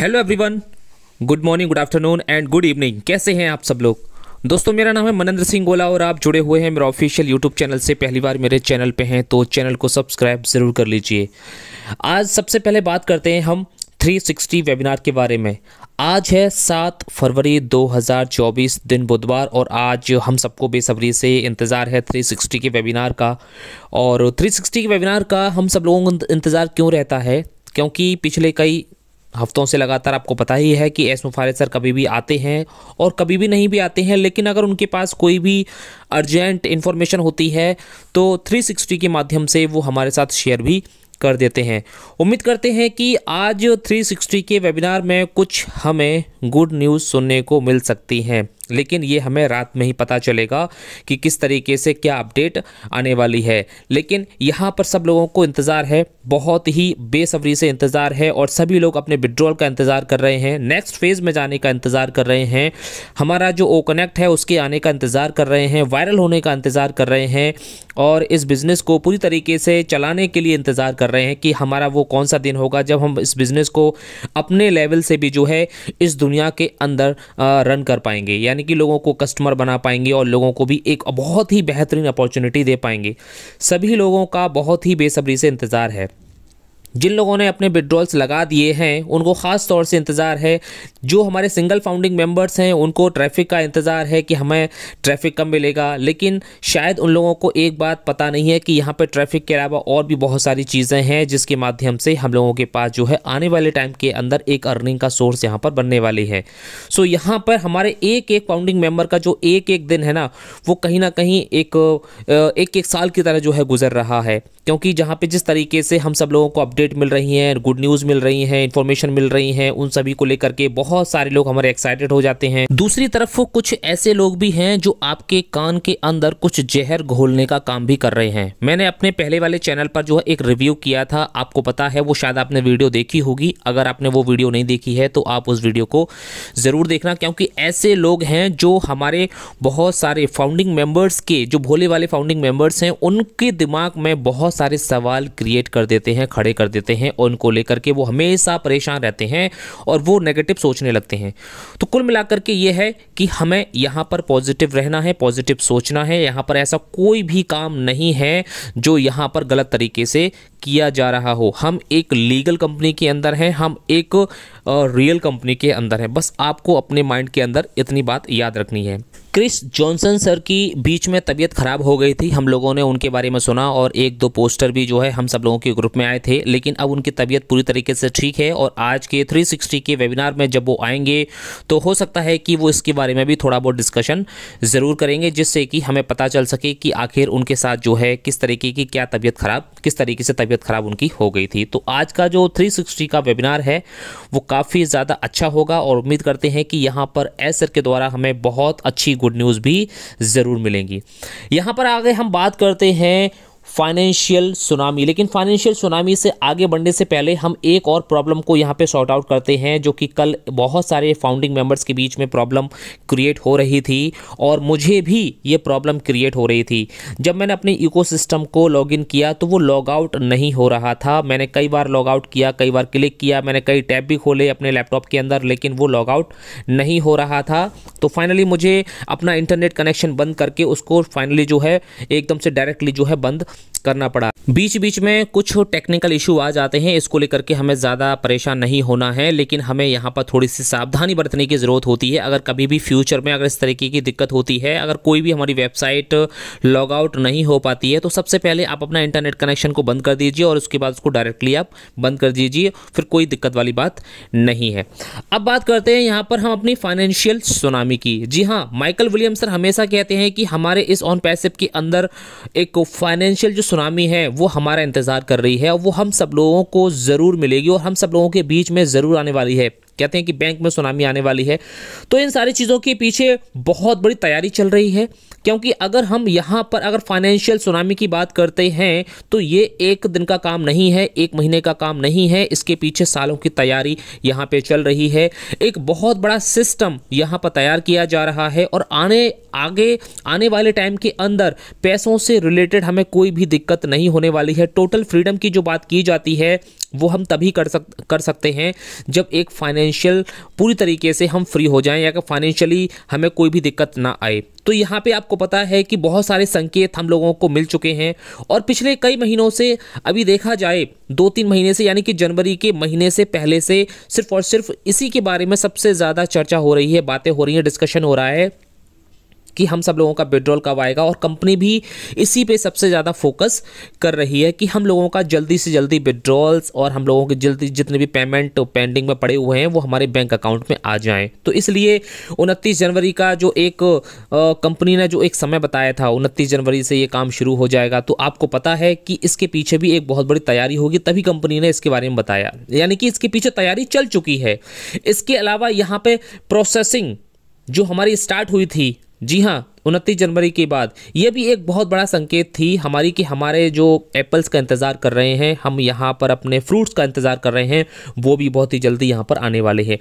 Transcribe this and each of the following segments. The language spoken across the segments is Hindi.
hello everyone good morning good afternoon and good evening कैसे हैं आप सब लोग दोस्तों मेरा नाम है मनेंद्र सिंह गोला और आप जुड़े हुए हैं मेरा ऑफिशियल यूट्यूब चैनल से पहली बार मेरे चैनल पे हैं तो चैनल को सब्सक्राइब ज़रूर कर लीजिए आज सबसे पहले बात करते हैं हम 360 वेबिनार के बारे में आज है सात फरवरी 2024 दिन बुधवार और आज हम सबको बेसब्री से इंतज़ार है 360 के वेबिनार का और 360 के वेबिनार का हम सब लोगों को इंतज़ार क्यों रहता है क्योंकि पिछले कई हफ्तों से लगातार आपको पता ही है कि एस मुफारिज कभी भी आते हैं और कभी भी नहीं भी आते हैं लेकिन अगर उनके पास कोई भी अर्जेंट इन्फॉर्मेशन होती है तो 360 के माध्यम से वो हमारे साथ शेयर भी कर देते हैं उम्मीद करते हैं कि आज 360 के वेबिनार में कुछ हमें गुड न्यूज़ सुनने को मिल सकती हैं लेकिन ये हमें रात में ही पता चलेगा कि किस तरीके से क्या अपडेट आने वाली है लेकिन यहाँ पर सब लोगों को इंतज़ार है बहुत ही बेसब्री से इंतज़ार है और सभी लोग अपने विड्रॉल का इंतज़ार कर रहे हैं नेक्स्ट फेज़ में जाने का इंतज़ार कर रहे हैं हमारा जो ओ कनेक्ट है उसके आने का इंतज़ार कर रहे हैं वायरल होने का इंतज़ार कर रहे हैं और इस बिज़नेस को पूरी तरीके से चलाने के लिए इंतज़ार कर रहे हैं कि हमारा वो कौन सा दिन होगा जब हम इस बिज़नेस को अपने लेवल से भी जो है इस दुनिया के अंदर रन कर पाएंगे यानी यानी कि लोगों को कस्टमर बना पाएंगे और लोगों को भी एक बहुत ही बेहतरीन अपॉर्चुनिटी दे पाएंगे सभी लोगों का बहुत ही बेसब्री से इंतज़ार है जिन लोगों ने अपने विड्रॉल्स लगा दिए हैं उनको ख़ास तौर से इंतज़ार है जो हमारे सिंगल फाउंडिंग मेंबर्स हैं उनको ट्रैफिक का इंतज़ार है कि हमें ट्रैफिक कम मिलेगा लेकिन शायद उन लोगों को एक बात पता नहीं है कि यहाँ पर ट्रैफिक के अलावा और भी बहुत सारी चीज़ें हैं जिसके माध्यम से हम लोगों के पास जो है आने वाले टाइम के अंदर एक अर्निंग का सोर्स यहाँ पर बनने वाली है सो यहाँ पर हमारे एक एक फाउंडिंग मेम्बर का जो एक एक दिन है ना वो कहीं ना कहीं एक एक साल की तरह जो है गुजर रहा है क्योंकि जहाँ पर जिस तरीके से हम सब लोगों को अपडेट मिल रही हैं गुड न्यूज़ मिल रही हैं इन्फॉर्मेशन मिल रही हैं उन सभी को लेकर के बहुत सारे लोग हमारे एक्साइटेड हो जाते हैं दूसरी तरफ कुछ ऐसे लोग भी हैं जो आपके कान के अंदर कुछ जहर घोलने का काम भी कर रहे हैं मैंने अपने पहले वाले चैनल पर जो है एक रिव्यू किया था आपको पता है वो शायद आपने वीडियो देखी होगी अगर आपने वो वीडियो नहीं देखी है तो आप उस वीडियो को ज़रूर देखना क्योंकि ऐसे लोग हैं जो हमारे बहुत सारे फाउंडिंग मेंबर्स के जो भोले वाले फाउंडिंग मेंबर्स हैं उनके दिमाग में बहुत सारे सवाल क्रिएट कर देते हैं खड़े कर कर देते हैं और उनको लेकर के वो हमेशा परेशान रहते हैं और वो नेगेटिव सोचने लगते हैं तो कुल मिलाकर के ये है कि हमें यहाँ पर पॉजिटिव रहना है पॉजिटिव सोचना है यहाँ पर ऐसा कोई भी काम नहीं है जो यहाँ पर गलत तरीके से किया जा रहा हो हम एक लीगल कंपनी के अंदर हैं हम एक रियल कंपनी के अंदर हैं बस आपको अपने माइंड के अंदर इतनी बात याद रखनी है क्रिस जॉनसन सर की बीच में तबीयत ख़राब हो गई थी हम लोगों ने उनके बारे में सुना और एक दो पोस्टर भी जो है हम सब लोगों के ग्रुप में आए थे लेकिन अब उनकी तबीयत पूरी तरीके से ठीक है और आज के 360 के वेबिनार में जब वो आएंगे तो हो सकता है कि वो इसके बारे में भी थोड़ा बहुत डिस्कशन ज़रूर करेंगे जिससे कि हमें पता चल सके कि आखिर उनके साथ जो है किस तरीके की क्या तबीयत ख़राब किस तरीके से तबीयत तबीयत ख़राब उनकी हो गई थी तो आज का जो 360 का वेबिनार है वो काफ़ी ज़्यादा अच्छा होगा और उम्मीद करते हैं कि यहाँ पर एस के द्वारा हमें बहुत अच्छी गुड न्यूज़ भी ज़रूर मिलेंगी यहाँ पर आगे हम बात करते हैं फाइनेंशियल सुनामी लेकिन फाइनेंशियल सुनामी से आगे बढ़ने से पहले हम एक और प्रॉब्लम को यहाँ पे सॉर्ट आउट करते हैं जो कि कल बहुत सारे फाउंडिंग मेंबर्स के बीच में प्रॉब्लम क्रिएट हो रही थी और मुझे भी ये प्रॉब्लम क्रिएट हो रही थी जब मैंने अपने इकोसिस्टम को लॉगिन किया तो वो लॉग आउट नहीं हो रहा था मैंने कई बार लॉग आउट किया कई बार क्लिक किया मैंने कई टैब भी खोले अपने लैपटॉप के अंदर लेकिन वो लॉग आउट नहीं हो रहा था तो फाइनली मुझे अपना इंटरनेट कनेक्शन बंद करके उसको फाइनली जो है एकदम से डायरेक्टली जो है बंद करना पड़ा बीच बीच में कुछ टेक्निकल इशू आ जाते हैं इसको लेकर के हमें ज़्यादा परेशान नहीं होना है लेकिन हमें यहाँ पर थोड़ी सी सावधानी बरतने की ज़रूरत होती है अगर कभी भी फ्यूचर में अगर इस तरीके की दिक्कत होती है अगर कोई भी हमारी वेबसाइट लॉग आउट नहीं हो पाती है तो सबसे पहले आप अपना इंटरनेट कनेक्शन को बंद कर दीजिए और उसके बाद उसको डायरेक्टली आप बंद कर दीजिए फिर कोई दिक्कत वाली बात नहीं है अब बात करते हैं यहाँ पर हम अपनी फाइनेंशियल सुनामी की जी हाँ माइकल विलियम सर हमेशा कहते हैं कि हमारे इस ऑन पैसिव के अंदर एक फाइनेंशियल पोटेंशियल जो सुनामी है वो हमारा इंतज़ार कर रही है और वो हम सब लोगों को ज़रूर मिलेगी और हम सब लोगों के बीच में ज़रूर आने वाली है कहते हैं कि बैंक में सुनामी आने वाली है तो इन सारी चीज़ों के पीछे बहुत बड़ी तैयारी चल रही है क्योंकि अगर हम यहाँ पर अगर फाइनेंशियल सुनामी की बात करते हैं तो ये एक दिन का काम नहीं है एक महीने का काम नहीं है इसके पीछे सालों की तैयारी यहाँ पे चल रही है एक बहुत बड़ा सिस्टम यहाँ पर तैयार किया जा रहा है और आने आगे आने वाले टाइम के अंदर पैसों से रिलेटेड हमें कोई भी दिक्कत नहीं होने वाली है टोटल फ्रीडम की जो बात की जाती है वो हम तभी कर सक कर सकते हैं जब एक फाइनेंशियल फाइनेंशियल पूरी तरीके से हम फ्री हो जाएं या कि फाइनेंशियली हमें कोई भी दिक्कत ना आए तो यहाँ पे आपको पता है कि बहुत सारे संकेत हम लोगों को मिल चुके हैं और पिछले कई महीनों से अभी देखा जाए दो तीन महीने से यानी कि जनवरी के महीने से पहले से सिर्फ और सिर्फ इसी के बारे में सबसे ज़्यादा चर्चा हो रही है बातें हो रही हैं डिस्कशन हो रहा है कि हम सब लोगों का विड्रॉल कब आएगा और कंपनी भी इसी पे सबसे ज़्यादा फोकस कर रही है कि हम लोगों का जल्दी से जल्दी विड्रॉल्स और हम लोगों के जल्दी जितने भी पेमेंट पेंडिंग तो में पड़े हुए हैं वो हमारे बैंक अकाउंट में आ जाएँ तो इसलिए उनतीस जनवरी का जो एक कंपनी ने जो एक समय बताया था उनतीस जनवरी से ये काम शुरू हो जाएगा तो आपको पता है कि इसके पीछे भी एक बहुत बड़ी तैयारी होगी तभी कंपनी ने इसके बारे में बताया यानी कि इसके पीछे तैयारी चल चुकी है इसके अलावा यहाँ पे प्रोसेसिंग जो हमारी स्टार्ट हुई थी जी हाँ उनतीस जनवरी के बाद यह भी एक बहुत बड़ा संकेत थी हमारी कि हमारे जो एप्पल्स का इंतज़ार कर रहे हैं हम यहाँ पर अपने फ्रूट्स का इंतज़ार कर रहे हैं वो भी बहुत ही जल्दी यहाँ पर आने वाले हैं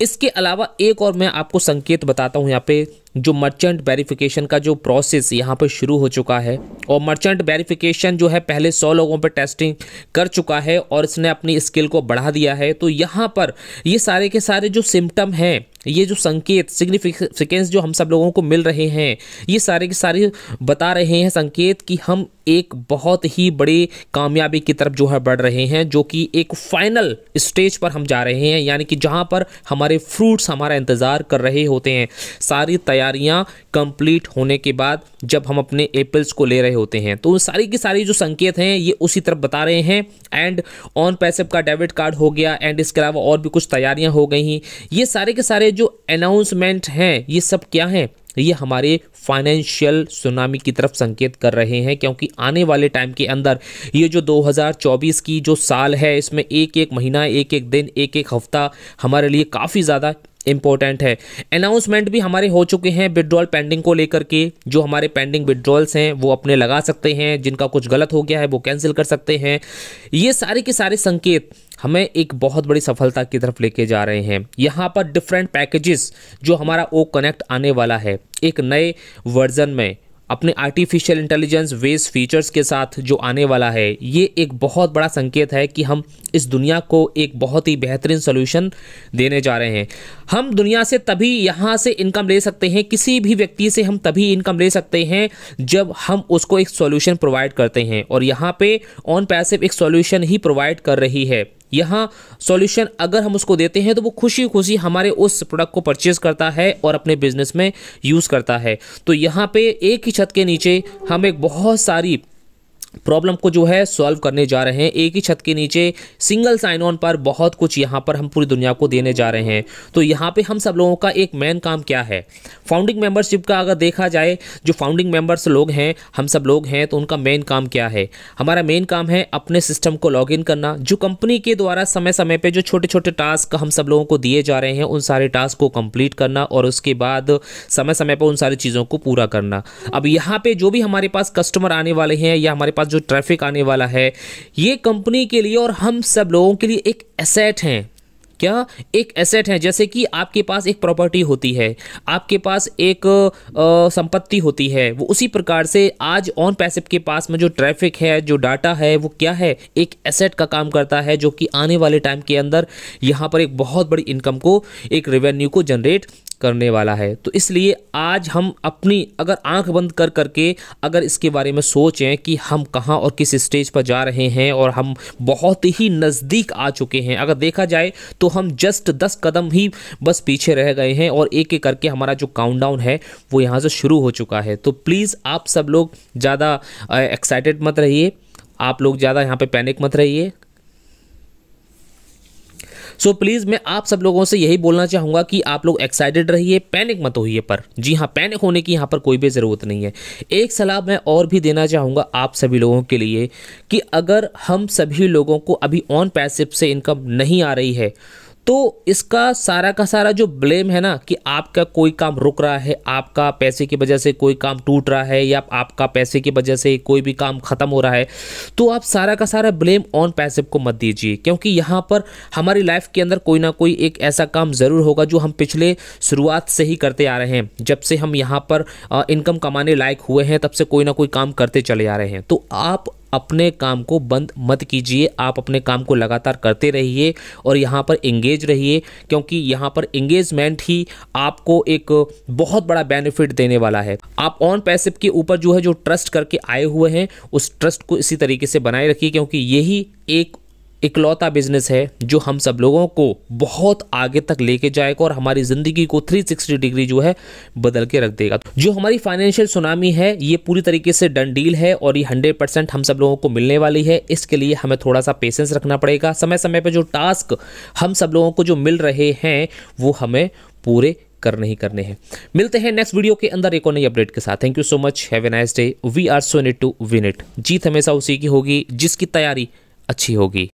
इसके अलावा एक और मैं आपको संकेत बताता हूँ यहाँ पे जो मर्चेंट वेरिफिकेशन का जो प्रोसेस यहाँ पर शुरू हो चुका है और मर्चेंट वेरिफिकेशन जो है पहले सौ लोगों पर टेस्टिंग कर चुका है और इसने अपनी स्किल को बढ़ा दिया है तो यहाँ पर ये सारे के सारे जो सिम्टम हैं ये जो संकेत सिग्निफिकेंस जो हम सब लोगों को मिल रहे हैं ये सारे के सारे बता रहे हैं संकेत कि हम एक बहुत ही बड़ी कामयाबी की तरफ जो है बढ़ रहे हैं जो कि एक फाइनल स्टेज पर हम जा रहे हैं यानी कि जहां पर हमारे फ्रूट्स हमारा इंतज़ार कर रहे होते हैं सारी तैयारियां कंप्लीट होने के बाद जब हम अपने एप्पल्स को ले रहे होते हैं तो सारी की सारी जो संकेत हैं ये उसी तरफ बता रहे हैं एंड ऑन पैसे का डेबिट कार्ड हो गया एंड इसके अलावा और भी कुछ तैयारियां हो गई ये सारे के सारे जो अनाउंसमेंट हैं ये सब क्या हैं ये हमारे फाइनेंशियल सुनामी की तरफ संकेत कर रहे हैं क्योंकि आने वाले टाइम के अंदर ये जो 2024 की जो साल है इसमें एक एक महीना एक एक दिन एक एक हफ्ता हमारे लिए काफ़ी ज़्यादा इंपॉर्टेंट है अनाउंसमेंट भी हमारे हो चुके हैं विड्रॉल पेंडिंग को लेकर के जो हमारे पेंडिंग विड्रॉल्स हैं वो अपने लगा सकते हैं जिनका कुछ गलत हो गया है वो कैंसिल कर सकते हैं ये सारे के सारे संकेत हमें एक बहुत बड़ी सफलता की तरफ लेके जा रहे हैं यहाँ पर डिफरेंट पैकेजेस जो हमारा ओ कनेक्ट आने वाला है एक नए वर्जन में अपने आर्टिफिशियल इंटेलिजेंस वेस फीचर्स के साथ जो आने वाला है ये एक बहुत बड़ा संकेत है कि हम इस दुनिया को एक बहुत ही बेहतरीन सोल्यूशन देने जा रहे हैं हम दुनिया से तभी यहाँ से इनकम ले सकते हैं किसी भी व्यक्ति से हम तभी इनकम ले सकते हैं जब हम उसको एक सोल्यूशन प्रोवाइड करते हैं और यहाँ पे ऑन पैसिव एक सोल्यूशन ही प्रोवाइड कर रही है यहाँ सॉल्यूशन अगर हम उसको देते हैं तो वो खुशी खुशी हमारे उस प्रोडक्ट को परचेज़ करता है और अपने बिजनेस में यूज़ करता है तो यहाँ पे एक ही छत के नीचे हम एक बहुत सारी प्रॉब्लम को जो है सॉल्व करने जा रहे हैं एक ही छत के नीचे सिंगल साइन ऑन पर बहुत कुछ यहाँ पर हम पूरी दुनिया को देने जा रहे हैं तो यहाँ पे हम सब लोगों का एक मेन काम क्या है फाउंडिंग मेंबरशिप का अगर देखा जाए जो फाउंडिंग मेंबर्स लोग हैं हम सब लोग हैं तो उनका मेन काम क्या है हमारा मेन काम है अपने सिस्टम को लॉग करना जो कंपनी के द्वारा समय समय पर जो छोटे छोटे टास्क हम सब लोगों को दिए जा रहे हैं उन सारे टास्क को कंप्लीट करना और उसके बाद समय समय पर उन सारी चीज़ों को पूरा करना अब यहाँ पर जो भी हमारे पास कस्टमर आने वाले हैं या हमारे पास जो ट्रैफिक आने वाला है ये कंपनी के लिए और हम सब लोगों के लिए एक एसेट हैं क्या एक एसेट है जैसे कि आपके पास एक प्रॉपर्टी होती है आपके पास एक संपत्ति होती है वो उसी प्रकार से आज ऑन पैसिप के पास में जो ट्रैफिक है जो डाटा है वो क्या है एक एसेट का काम करता है जो कि आने वाले टाइम के अंदर यहाँ पर एक बहुत बड़ी इनकम को एक रेवेन्यू को जनरेट करने वाला है तो इसलिए आज हम अपनी अगर आंख बंद कर करके अगर इसके बारे में सोचें कि हम कहाँ और किस स्टेज पर जा रहे हैं और हम बहुत ही नज़दीक आ चुके हैं अगर देखा जाए तो हम जस्ट दस कदम ही बस पीछे रह गए हैं और एक एक करके हमारा जो काउंटडाउन है वो यहाँ से शुरू हो चुका है तो प्लीज़ आप सब लोग ज़्यादा एक्साइटेड मत रहिए आप लोग ज़्यादा यहाँ पे पैनिक मत रहिए सो प्लीज़ मैं आप सब लोगों से यही बोलना चाहूँगा कि आप लोग एक्साइटेड रहिए पैनिक मत होइए पर जी हाँ पैनिक होने की यहाँ पर कोई भी ज़रूरत नहीं है एक सलाह मैं और भी देना चाहूँगा आप सभी लोगों के लिए कि अगर हम सभी लोगों को अभी ऑन पैसिव से इनकम नहीं आ रही है तो इसका सारा का सारा जो ब्लेम है ना कि आपका कोई काम रुक रहा है आपका पैसे की वजह से कोई काम टूट रहा है या आपका पैसे की वजह से कोई भी काम ख़त्म हो रहा है तो आप सारा का सारा ब्लेम ऑन पैसे को मत दीजिए क्योंकि यहाँ पर हमारी लाइफ के अंदर कोई ना कोई एक ऐसा काम ज़रूर होगा जो हम पिछले शुरुआत से ही करते आ रहे हैं जब से हम यहाँ पर इनकम कमाने लायक हुए हैं तब से कोई ना कोई काम करते चले आ रहे हैं तो आप अपने काम को बंद मत कीजिए आप अपने काम को लगातार करते रहिए और यहाँ पर इंगेज रहिए क्योंकि यहाँ पर इंगेजमेंट ही आपको एक बहुत बड़ा बेनिफिट देने वाला है आप ऑन पैसिव के ऊपर जो है जो ट्रस्ट करके आए हुए हैं उस ट्रस्ट को इसी तरीके से बनाए रखिए क्योंकि यही एक इकलौता बिजनेस है जो हम सब लोगों को बहुत आगे तक लेके जाएगा और हमारी ज़िंदगी को 360 डिग्री जो है बदल के रख देगा जो हमारी फाइनेंशियल सुनामी है ये पूरी तरीके से डन डील है और ये 100 परसेंट हम सब लोगों को मिलने वाली है इसके लिए हमें थोड़ा सा पेशेंस रखना पड़ेगा समय समय पर जो टास्क हम सब लोगों को जो मिल रहे हैं वो हमें पूरे करने ही करने हैं मिलते हैं नेक्स्ट वीडियो के अंदर एक और नई अपडेट के साथ thank you so much have a nice day we are so net to win it जीत हमेशा उसी की होगी जिसकी तैयारी अच्छी होगी